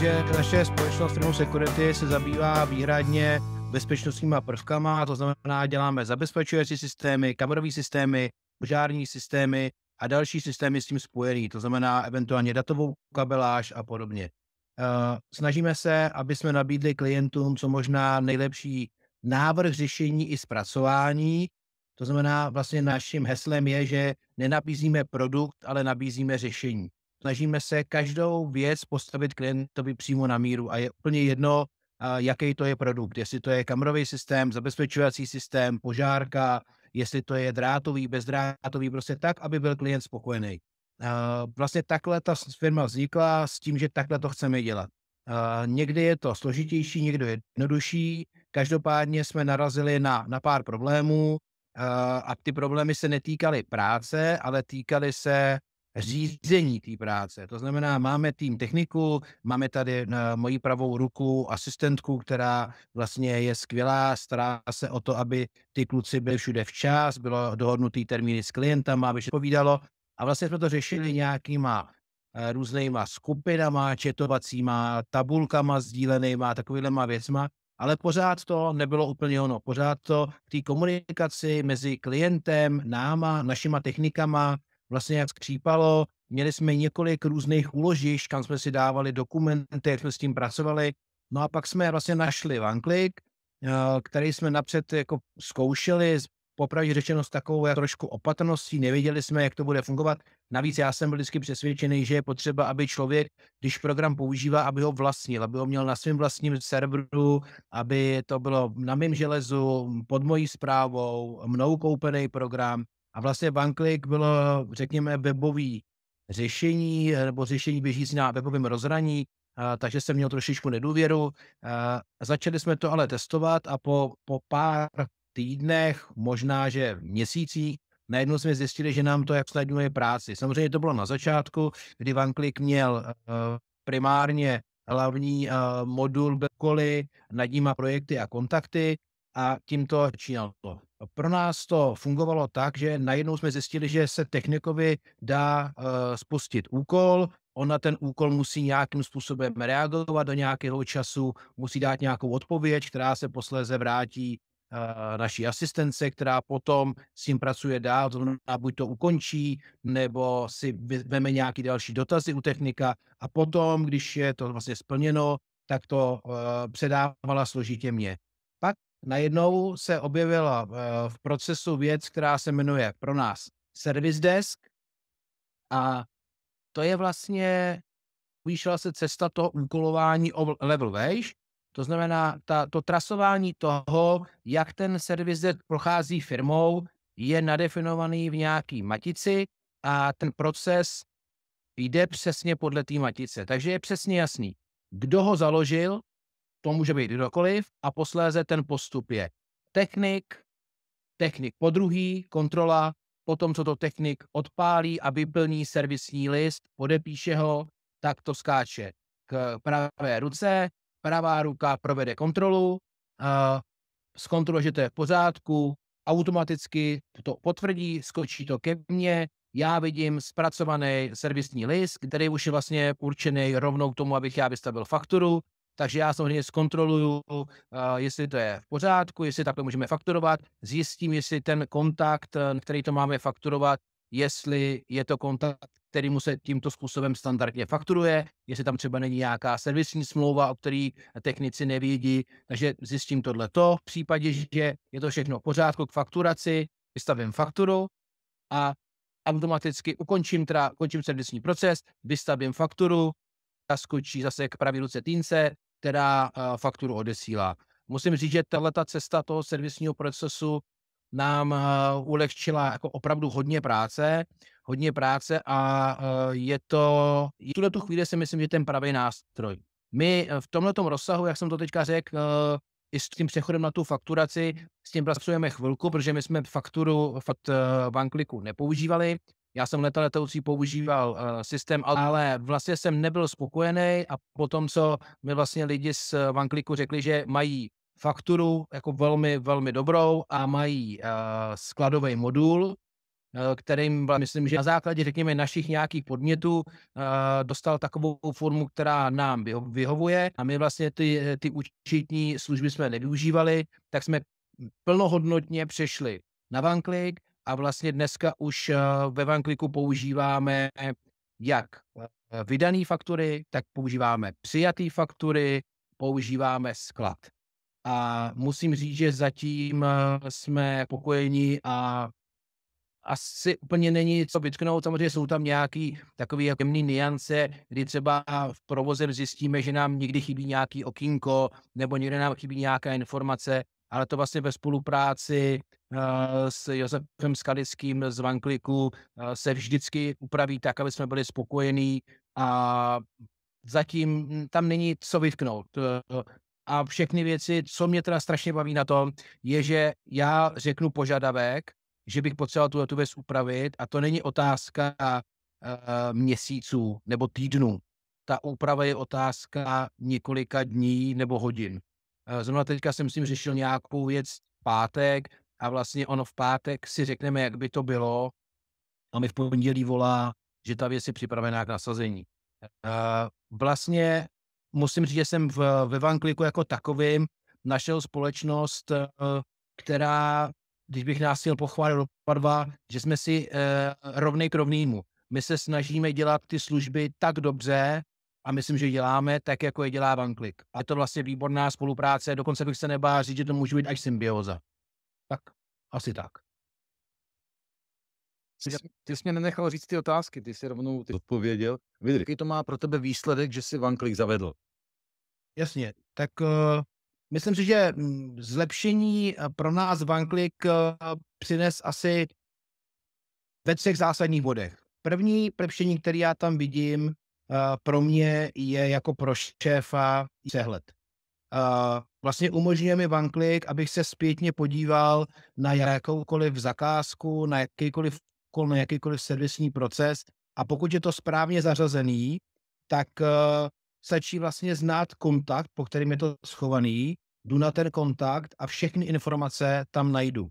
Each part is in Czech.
že naše společnost Renault Security se zabývá výhradně bezpečnostníma prvkama, to znamená, děláme zabezpečující systémy, kamerové systémy, požární systémy a další systémy s tím spojený, to znamená eventuálně datovou kabeláž a podobně. Eh, snažíme se, aby jsme nabídli klientům co možná nejlepší návrh řešení i zpracování. To znamená, vlastně naším heslem je, že nenabízíme produkt, ale nabízíme řešení. Snažíme se každou věc postavit klientovi přímo na míru a je úplně jedno, jaký to je produkt. Jestli to je kamerový systém, zabezpečovací systém, požárka, jestli to je drátový, bezdrátový, prostě tak, aby byl klient spokojený. Vlastně takhle ta firma vznikla s tím, že takhle to chceme dělat. Někdy je to složitější, někdy je jednodušší. Každopádně jsme narazili na, na pár problémů a ty problémy se netýkaly práce, ale týkaly se řízení té práce. To znamená, máme tým techniku, máme tady na moji pravou ruku asistentku, která vlastně je skvělá, stará se o to, aby ty kluci byli všude včas, bylo dohodnutý termíny s klientem, aby se povídalo. A vlastně jsme to řešili hmm. nějakýma eh, různýma skupinama, četovacíma, tabulkama sdílenýma, takovýhlema věcma, ale pořád to nebylo úplně ono. Pořád to k té komunikaci mezi klientem, náma, našima technikama, vlastně skřípalo. Měli jsme několik různých úložišť, kam jsme si dávali dokumenty, jak jsme s tím pracovali. No a pak jsme vlastně našli OneClick, eh, který jsme napřed jako zkoušeli, popravdě řečeno s takovou trošku opatrností, nevěděli jsme, jak to bude fungovat. Navíc já jsem byl vždycky přesvědčený, že je potřeba, aby člověk, když program používá, aby ho vlastnil, aby ho měl na svém vlastním serveru, aby to bylo na mém železu, pod mojí zprávou, mnou koupený program, a vlastně BankClick bylo, řekněme, webový řešení eh, nebo řešení běžící na webovém rozhraní, a, eh, takže jsem měl trošičku nedůvěru. A, eh, začali jsme to ale testovat a po, po pár týdnech, možná že měsících, najednou jsme zjistili, že nám to jak sleduje práci. Samozřejmě to bylo na začátku, kdy OneClick měl primárně hlavní modul backcoly, nad ním projekty a kontakty a tím to čínalo. Pro nás to fungovalo tak, že najednou jsme zjistili, že se technikovi dá uh, spustit úkol, on na ten úkol musí nějakým způsobem hmm. reagovat do nějakého času, musí dát nějakou odpověď, která se posléze vrátí uh, naší asistence, která potom s tím pracuje dál, a buď to ukončí, nebo si vezme nějaké další dotazy u technika a potom, když je to vlastně splněno, tak to uh, předávala složitě mě najednou se objevila eh, v procesu věc, která se jmenuje pro nás service desk a to je vlastně, vyšla se cesta toho úkolování o level wage, to znamená, ta, to trasování toho, jak ten Service desk prochází firmou, je nadefinovaný v nějaký matici a ten proces jde přesně podle té matice. Takže je přesně jasný, kdo ho založil, to může být kdokoliv, a posléze ten postup je technik, technik podruhý, kontrola, potom co to technik odpálí a vyplní servisní list, podepíše ho, tak to skáče k pravé ruce, pravá ruka provede kontrolu, a zkontroluje, že to je v pořádku, automaticky to potvrdí, skočí to ke mně, já vidím zpracovaný servisní list, který už je vlastně určený rovnou k tomu, abych já vystavil fakturu, takže já samozřejmě zkontroluju, eh, jestli to je v pořádku, jestli takhle můžeme fakturovat, zjistím, jestli ten kontakt, eh, který to máme fakturovat, jestli je to kontakt, který mu se tímto způsobem standardně fakturuje, jestli tam třeba není nějaká servisní smlouva, o který technici nevědí, takže zjistím to. V případě, že je to všechno v pořádku k fakturaci, vystavím fakturu a automaticky ukončím teda, končím servisní proces, vystavím fakturu, ta skočí zase k ruce týnce, která eh, fakturu odesílá. Musím říct, že tahle cesta toho servisního procesu nám eh, ulehčila jako opravdu hodně práce, hodně práce a eh, je to, v tuhle tu chvíli si myslím, že ten pravý nástroj. My v tom rozsahu, jak jsem to teďka řekl, i s tím přechodem na tu fakturaci, s tím pracujeme chvilku, protože my jsme fakturu v OneClicku nepoužívali. Já jsem leta letoucí používal uh, systém, ale vlastně jsem nebyl spokojený a potom, co mi vlastně lidi z eh, Vankliku řekli, že mají fakturu jako velmi, velmi dobrou a mají uh, skladový modul, kterým, myslím, že na základě, řekněme, našich nějakých podmětů dostal takovou formu, která nám vyhovuje a my vlastně ty, ty účetní služby jsme nevyužívali, tak jsme plnohodnotně přešli na OneClick a vlastně dneska už eh, ve VanKliku používáme jak eh, vydané faktury, tak používáme přijaté faktury, používáme sklad. A musím říct, že zatím eh, jsme pokojeni a asi úplně není co vytknout. Samozřejmě jsou tam nějaké takové jako jemné niance, kdy třeba v provozem zjistíme, že nám někdy chybí nějaký okýnko, nebo někde nám chybí nějaká informace, ale to vlastně ve spolupráci eh, s Josefem Skalickým z Vankliku eh, se vždycky upraví tak, aby jsme byli spokojení a zatím tam není co vytknout. Eh, a všechny věci, co mě teda strašně baví na tom, je, že já řeknu požadavek, že bych potřeboval tuhle tu věc upravit a to není otázka měsíců nebo týdnů. Ta úprava je otázka několika dní nebo hodin. Eh, zrovna teďka jsem s ním řešil nějakou věc v pátek a vlastně ono v pátek si řekneme, jak by to bylo a mi v pondělí volá, že ta věc je připravená k nasazení. Eh, vlastně musím říct, že jsem v, ve Vankliku jako takovým našel společnost, eh, která, když bych nás chtěl pochválit oba dva, že jsme si rovnej k rovnýmu. My se snažíme dělat ty služby tak dobře, a myslím, že děláme tak, jako je dělá OneClick. A je to vlastně výborná spolupráce, dokonce bych se nebál říct, že to může být až symbioza. Tak, asi tak. Ty jsi, ty jsi mě nenechal říct ty otázky, ty jsi rovnou ty odpověděl. Vidíš, jaký to má pro tebe výsledek, že si OneClick zavedl? Jasně, tak uh, myslím si, že mm, zlepšení eh, pro nás OneClick uh, eh, přines asi ve třech zásadních bodech. První prvšení, který já tam vidím, pro mě je jako pro šéfa přehled. Vlastně umožňuje mi OneClick, abych se zpětně podíval na jakoukoliv zakázku, na jakýkoliv úkol, na jakýkoliv servisní proces a pokud je to správně zařazený, tak eh, stačí vlastně znát kontakt, po kterým je to schovaný, jdu na ten kontakt a všechny informace tam najdu.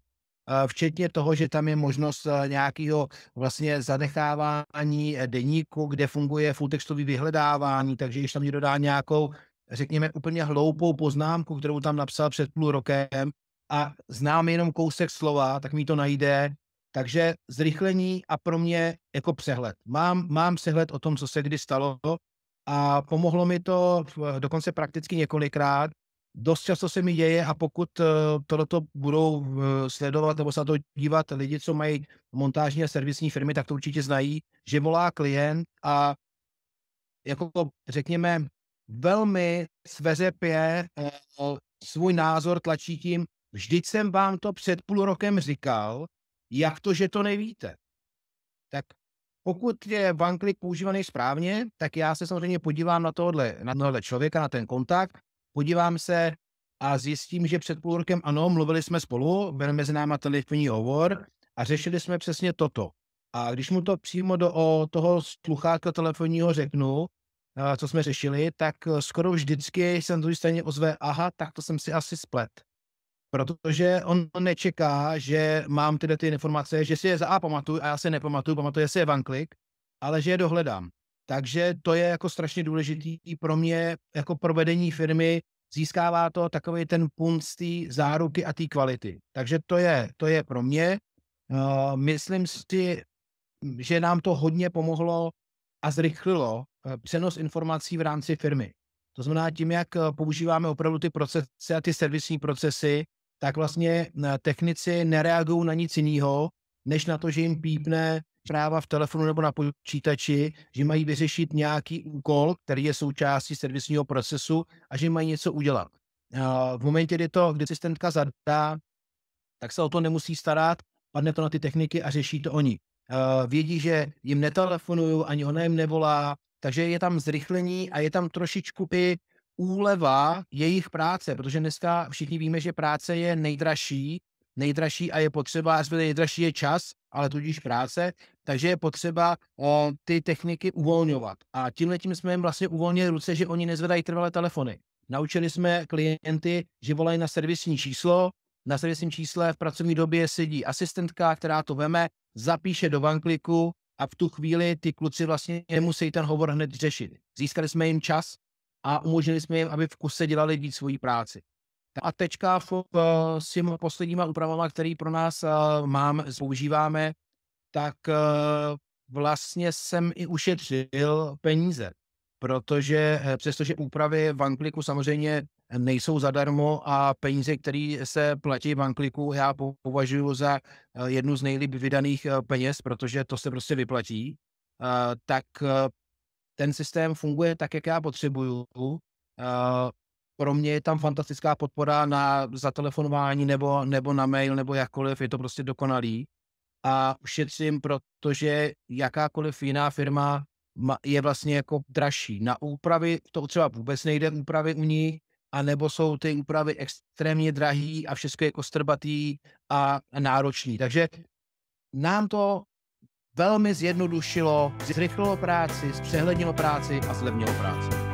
Eh, včetně toho, že tam je možnost eh, nějakého vlastně zanechávání eh, deníku, kde funguje fulltextový vyhledávání, takže když tam někdo dá nějakou, řekněme, úplně hloupou poznámku, kterou tam napsal před půl rokem a znám jenom kousek slova, tak mi to najde. Takže zrychlení a pro mě jako přehled. Mám, mám přehled o tom, co se kdy stalo a pomohlo mi to dokonce prakticky několikrát, dost často se mi děje a pokud eh, toto budou eh, sledovat nebo se na to dívat lidi, co mají montážní a servisní firmy, tak to určitě znají, že volá klient a jako řekněme velmi sveřepě eh, svůj názor tlačí tím, vždyť jsem vám to před půl rokem říkal, jak to, že to nevíte. Tak pokud je OneClick používaný správně, tak já se samozřejmě podívám na tohle, na tohle člověka, na ten kontakt podívám se a zjistím, že před půl rokem ano, mluvili jsme spolu, byl mezi náma telefonní hovor a řešili jsme přesně toto. A když mu to přímo do o, toho sluchátka telefonního řeknu, a, co jsme řešili, tak e, skoro vždycky jsem to stejně ozve, aha, tak to jsem si asi splet. Protože on nečeká, že mám tyhle ty informace, že si je za A pamatuju a já si nepamatuju, pamatuje si je vanklik, ale že je dohledám. Takže to je jako strašně důležitý pro mě jako provedení firmy, získává to takový ten punt z té záruky a té kvality. Takže to je, to je pro mě. No, myslím si, že nám to hodně pomohlo a zrychlilo eh, přenos informací v rámci firmy. To znamená tím, jak eh, používáme opravdu ty procesy a ty servisní procesy, tak vlastně eh, technici nereagují na nic jiného, než na to, že jim pípne zpráva v telefonu nebo na počítači, že mají vyřešit nějaký úkol, který je součástí servisního procesu a že mají něco udělat. V momentě, kdy to, kdy asistentka zadá, tak se o to nemusí starat, padne to na ty techniky a řeší to oni. Vědí, že jim netelefonují, ani ona jim nevolá, takže je tam zrychlení a je tam trošičku i úleva jejich práce, protože dneska všichni víme, že práce je nejdražší, nejdražší a je potřeba, a nejdražší je čas, ale tudíž práce, takže je potřeba o, eh, ty techniky uvolňovat. A tímhle tím jsme jim vlastně uvolnili ruce, že oni nezvedají trvalé telefony. Naučili jsme klienty, že volají na servisní číslo. Na servisním čísle v pracovní době sedí asistentka, která to veme, zapíše do vankliku a v tu chvíli ty kluci vlastně nemusí ten hovor hned řešit. Získali jsme jim čas a umožnili jsme jim, aby v kuse dělali víc svoji práci. A tečka eh, s těmi posledníma úpravama, které pro nás eh, mám, používáme, tak eh, vlastně jsem i ušetřil peníze, protože eh, přestože úpravy v Ankliku samozřejmě nejsou zadarmo a peníze, které se platí v Ankliku, já považuji za eh, jednu z nejlíp vydaných peněz, protože to se prostě vyplatí, tak ten systém funguje tak, jak já potřebuju. Pro mě je tam fantastická podpora na zatelefonování nebo, nebo na mail nebo jakkoliv, je to prostě dokonalý a ušetřím, protože jakákoliv jiná firma je vlastně jako dražší. Na úpravy to třeba vůbec nejde úpravy u ní, nebo jsou ty úpravy extrémně drahý a všechno je kostrbatý jako a náročný. Takže nám to velmi zjednodušilo, zrychlilo práci, zpřehlednilo práci a zlevnilo práci.